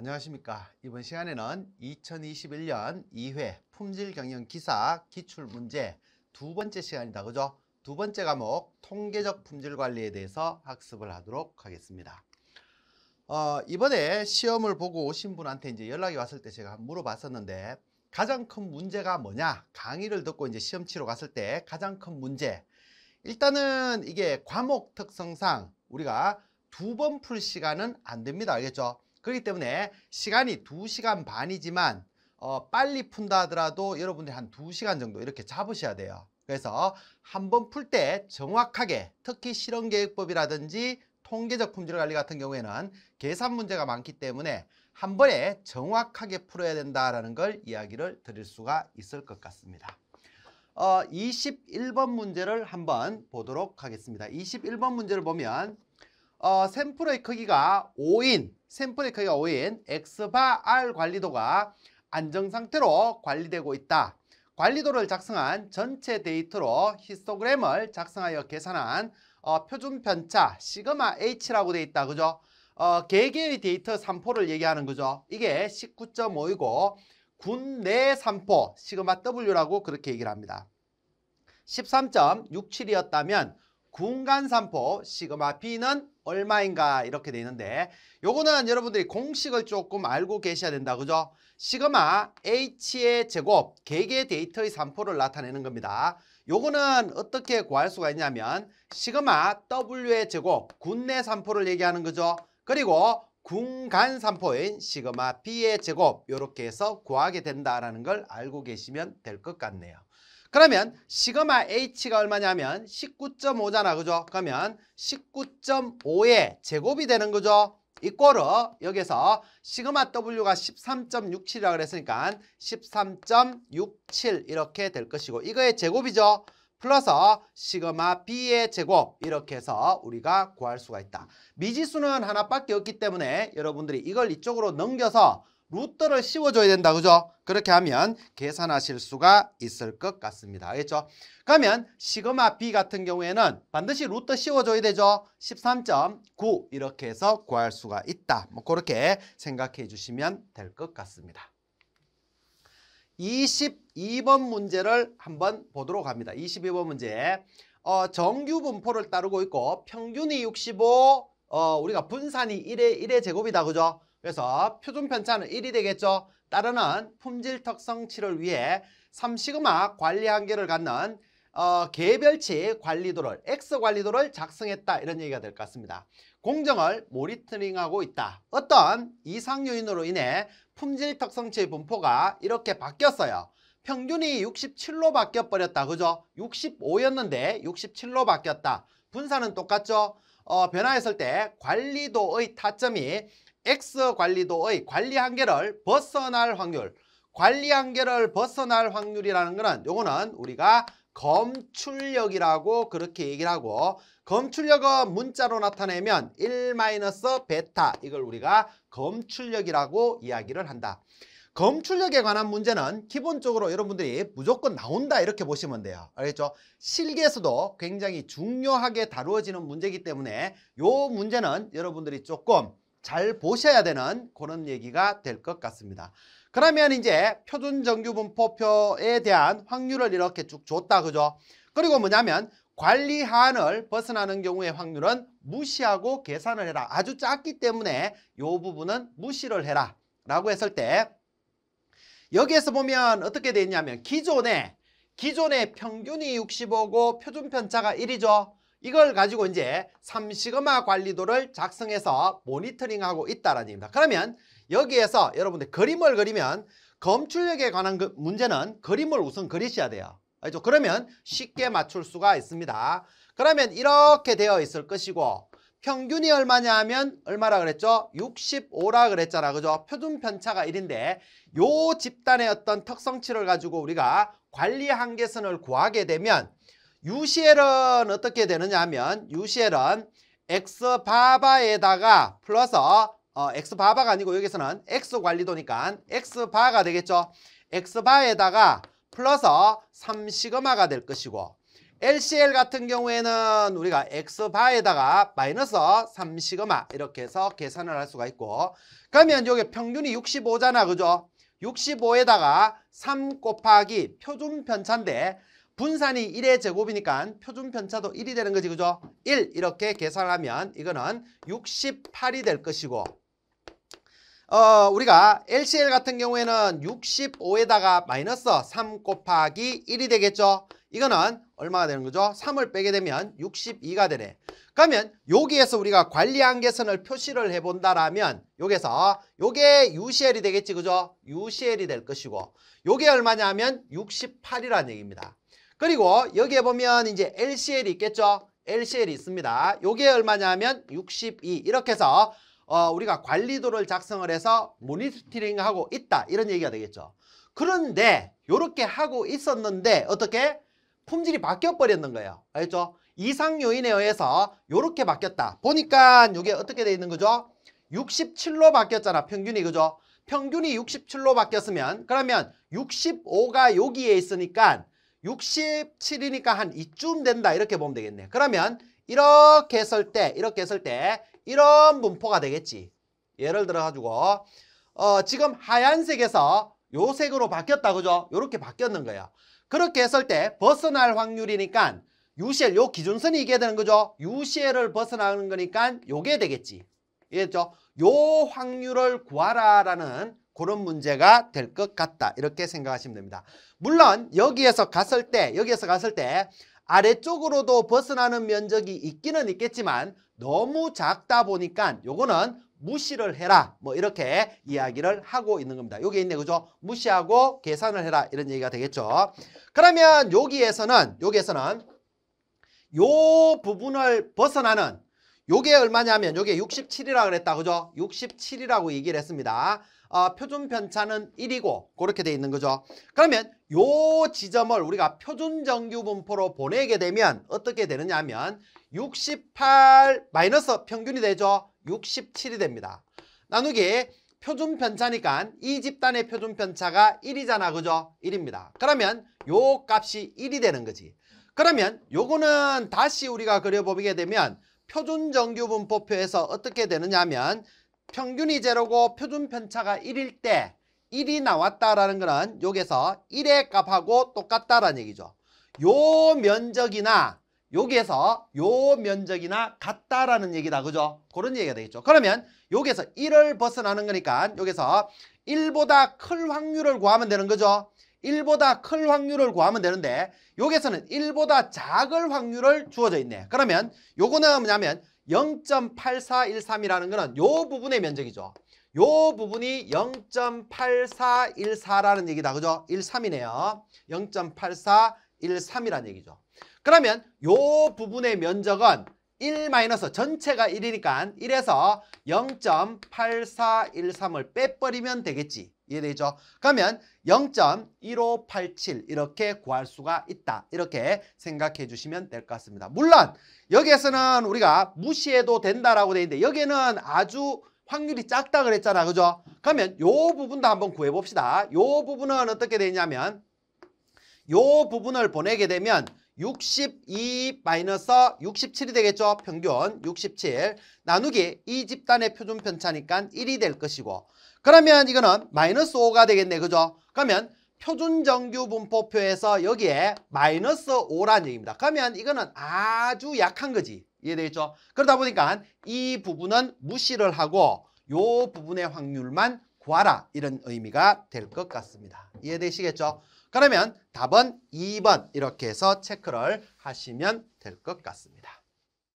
안녕하십니까. 이번 시간에는 2021년 2회 품질경영 기사 기출문제 두 번째 시간이다. 그죠? 두 번째 과목 통계적 품질관리에 대해서 학습을 하도록 하겠습니다. 어, 이번에 시험을 보고 오신 분한테 이제 연락이 왔을 때 제가 물어봤었는데 가장 큰 문제가 뭐냐? 강의를 듣고 이제 시험 치러 갔을 때 가장 큰 문제. 일단은 이게 과목 특성상 우리가 두 번 풀 시간은 안 됩니다. 알겠죠? 그렇기 때문에 시간이 두시간 반이지만 어, 빨리 푼다 하더라도 여러분들이 한 두시간 정도 이렇게 잡으셔야 돼요. 그래서 한 번 풀 때 정확하게 특히 실험계획법이라든지 통계적 품질 관리 같은 경우에는 계산 문제가 많기 때문에 한 번에 정확하게 풀어야 된다라는 걸 이야기를 드릴 수가 있을 것 같습니다. 어, 21번 문제를 한번 보도록 하겠습니다. 21번 문제를 보면 어, 샘플의 크기가 5인, 샘플의 크기가 5인, X바 R 관리도가 안정상태로 관리되고 있다. 관리도를 작성한 전체 데이터로 히스토그램을 작성하여 계산한 어, 표준 편차 시그마 H라고 되어 있다. 그죠? 어, 개개의 데이터 산포를 얘기하는 거죠. 이게 19.5이고 군내 산포 시그마 W라고 그렇게 얘기를 합니다. 13.67이었다면 궁간산포 시그마 B는 얼마인가 이렇게 돼 있는데 요거는 여러분들이 공식을 조금 알고 계셔야 된다 그죠? 시그마 H의 제곱 개개 데이터의 산포를 나타내는 겁니다. 요거는 어떻게 구할 수가 있냐면 시그마 W의 제곱 군내 산포를 얘기하는 거죠. 그리고 궁간 산포인 시그마 B의 제곱 이렇게 해서 구하게 된다라는 걸 알고 계시면 될 것 같네요. 그러면 시그마 H가 얼마냐면 19.5잖아. 그죠? 그러면 19.5의 제곱이 되는 거죠. 이꼬르 여기서 시그마 W가 13.67이라고 그랬으니까 13.67 이렇게 될 것이고 이거의 제곱이죠. 플러스 시그마 B의 제곱 이렇게 해서 우리가 구할 수가 있다. 미지수는 하나밖에 없기 때문에 여러분들이 이걸 이쪽으로 넘겨서 루트를 씌워줘야 된다. 그죠? 그렇게 하면 계산하실 수가 있을 것 같습니다. 알겠죠? 그러면 시그마 B 같은 경우에는 반드시 루트 씌워줘야 되죠. 13.9 이렇게 해서 구할 수가 있다. 뭐 그렇게 생각해 주시면 될 것 같습니다. 22번 문제를 한번 보도록 합니다. 22번 문제. 어, 정규 분포를 따르고 있고 평균이 65, 어, 우리가 분산이 1의 1의 제곱이다. 그죠? 그래서 표준 편차는 1이 되겠죠. 따르는 품질 특성 치를 위해 3시그마 관리 한계를 갖는 어, 개별치 관리도를 X 관리도를 작성했다 이런 얘기가 될 것 같습니다. 공정을 모니터링하고 있다. 어떤 이상 요인으로 인해 품질 특성치의 분포가 이렇게 바뀌었어요. 평균이 67로 바뀌어버렸다. 그죠? 65였는데 67로 바뀌었다. 분산은 똑같죠? 어, 변화했을 때 관리도의 타점이 X 관리도의 관리 한계를 벗어날 확률 관리 한계를 벗어날 확률이라는 거는 요거는 우리가 검출력이라고 그렇게 얘기를 하고 검출력은 문자로 나타내면 1-베타 이걸 우리가 검출력이라고 이야기를 한다. 검출력에 관한 문제는 기본적으로 여러분들이 무조건 나온다 이렇게 보시면 돼요. 알겠죠? 실기에서도 굉장히 중요하게 다루어지는 문제이기 때문에 요 문제는 여러분들이 조금 잘 보셔야 되는 그런 얘기가 될 것 같습니다. 그러면 이제 표준 정규 분포표에 대한 확률을 이렇게 쭉 줬다 그죠? 그리고 뭐냐면 관리 한을 벗어나는 경우의 확률은 무시하고 계산을 해라. 아주 작기 때문에 이 부분은 무시를 해라. 라고 했을 때 여기에서 보면 어떻게 되냐면 기존에 기존의 평균이 65고 표준 편차가 1이죠. 이걸 가지고 이제 삼시그마 관리도를 작성해서 모니터링하고 있다라는 얘기입니다. 그러면 여기에서 여러분들 그림을 그리면 검출력에 관한 그 문제는 그림을 우선 그리셔야 돼요. 알죠? 그러면 쉽게 맞출 수가 있습니다. 그러면 이렇게 되어 있을 것이고 평균이 얼마냐 하면 얼마라 그랬죠? 65라 그랬잖아. 그죠? 표준 편차가 1인데 요 집단의 어떤 특성치를 가지고 우리가 관리 한계선을 구하게 되면 u c l 은 어떻게 되느냐 하면 u c l 은 x바바에다가 플러스 어, x바바가 아니고 여기서는 x관리도니까 x바가 되겠죠. x바에다가 플러스 3시그마가 될 것이고 LCL 같은 경우에는 우리가 x바에다가 마이너스 3시그마 이렇게 해서 계산을 할 수가 있고 그러면 여기 평균이 65잖아 그죠? 65에다가 3 곱하기 표준 편차인데 분산이 1의 제곱이니까 표준 편차도 1이 되는 거지 그죠? 1 이렇게 계산하면 이거는 68이 될 것이고 어, 우리가 LCL 같은 경우에는 65에다가 마이너스 3 곱하기 1이 되겠죠? 이거는 얼마가 되는 거죠? 3을 빼게 되면 62가 되네. 그러면 여기에서 우리가 관리한계선을 표시를 해본다라면 여기서 이게 UCL이 되겠지, 그죠? UCL이 될 것이고 이게 얼마냐면 하 68이라는 얘기입니다. 그리고 여기에 보면 이제 LCL이 있겠죠. LCL이 있습니다. 요게 얼마냐면 62 이렇게 해서 어, 우리가 관리도를 작성을 해서 모니터링하고 있다 이런 얘기가 되겠죠. 그런데 이렇게 하고 있었는데 어떻게 품질이 바뀌어 버렸는 거예요. 알죠? 이상 요인에 의해서 이렇게 바뀌었다. 보니까 이게 어떻게 돼 있는 거죠? 67로 바뀌었잖아. 평균이 그죠? 평균이 67로 바뀌었으면 그러면 65가 여기에 있으니까 67이니까 한 이쯤 된다 이렇게 보면 되겠네 그러면 이렇게 했을 때 이렇게 했을 때 이런 분포가 되겠지 예를 들어 가지고 어, 지금 하얀색에서 요 색으로 바뀌었다 그죠? 요렇게 바뀌었는 거예요 그렇게 했을 때 벗어날 확률이니까 UCL 요 기준선이 이게 되는 거죠 UCL을 벗어나는 거니까 요게 되겠지 이해됐죠? 요 확률을 구하라라는 그런 문제가 될 것 같다. 이렇게 생각하시면 됩니다. 물론 여기에서 갔을 때 여기에서 갔을 때 아래쪽으로도 벗어나는 면적이 있기는 있겠지만 너무 작다 보니까 요거는 무시를 해라 뭐 이렇게 이야기를 하고 있는 겁니다. 여기 있네 그죠? 무시하고 계산을 해라 이런 얘기가 되겠죠. 그러면 여기에서는 여기에서는 요 부분을 벗어나는 요게 얼마냐면 요게 67이라고 그랬다 그죠? 67이라고 얘기를 했습니다. 어, 표준 편차는 1이고 그렇게 돼 있는 거죠. 그러면 요 지점을 우리가 표준 정규 분포로 보내게 되면 어떻게 되느냐 하면 68 마이너스 평균이 되죠. 67이 됩니다. 나누기 표준 편차니까 이 집단의 표준 편차가 1이잖아. 그죠? 1입니다. 그러면 요 값이 1이 되는 거지. 그러면 요거는 다시 우리가 그려보게 되면 표준 정규 분포표에서 어떻게 되느냐 하면 평균이 제로고 표준 편차가 1일 때 1이 나왔다라는 거는 여기서 1의 값하고 똑같다라는 얘기죠. 요 면적이나 여기에서 요 면적이나 같다라는 얘기다. 그죠? 그런 얘기가 되겠죠. 그러면 여기에서 1을 벗어나는 거니까 여기서 1보다 클 확률을 구하면 되는 거죠. 1보다 클 확률을 구하면 되는데 여기에서는 1보다 작을 확률을 주어져 있네. 그러면 요거는 뭐냐면 0.8413이라는 거는 요 부분의 면적이죠. 요 부분이 0.8414라는 얘기다. 그죠? 13이네요. 0.8413이라는 얘기죠. 그러면 요 부분의 면적은 1 마이너스 전체가 1이니까 1에서 0.8413을 빼버리면 되겠지. 이해되죠? 그러면 0.1587 이렇게 구할 수가 있다. 이렇게 생각해 주시면 될 것 같습니다. 물론 여기에서는 우리가 무시해도 된다라고 돼 있는데 여기에는 아주 확률이 작다 그랬잖아. 그죠? 그러면 요 부분도 한번 구해 봅시다. 요 부분은 어떻게 되냐면 요 부분을 보내게 되면 62 마이너스 67이 되겠죠. 평균 67 나누기 이 집단의 표준 편차니까 1이 될 것이고 그러면 이거는 마이너스 5가 되겠네. 그죠? 그러면 표준 정규 분포표에서 여기에 마이너스 5란 얘기입니다. 그러면 이거는 아주 약한 거지. 이해되겠죠? 그러다 보니까 이 부분은 무시를 하고 요 부분의 확률만 구하라 이런 의미가 될 것 같습니다. 이해되시겠죠? 그러면 답은 2번 이렇게 해서 체크를 하시면 될 것 같습니다.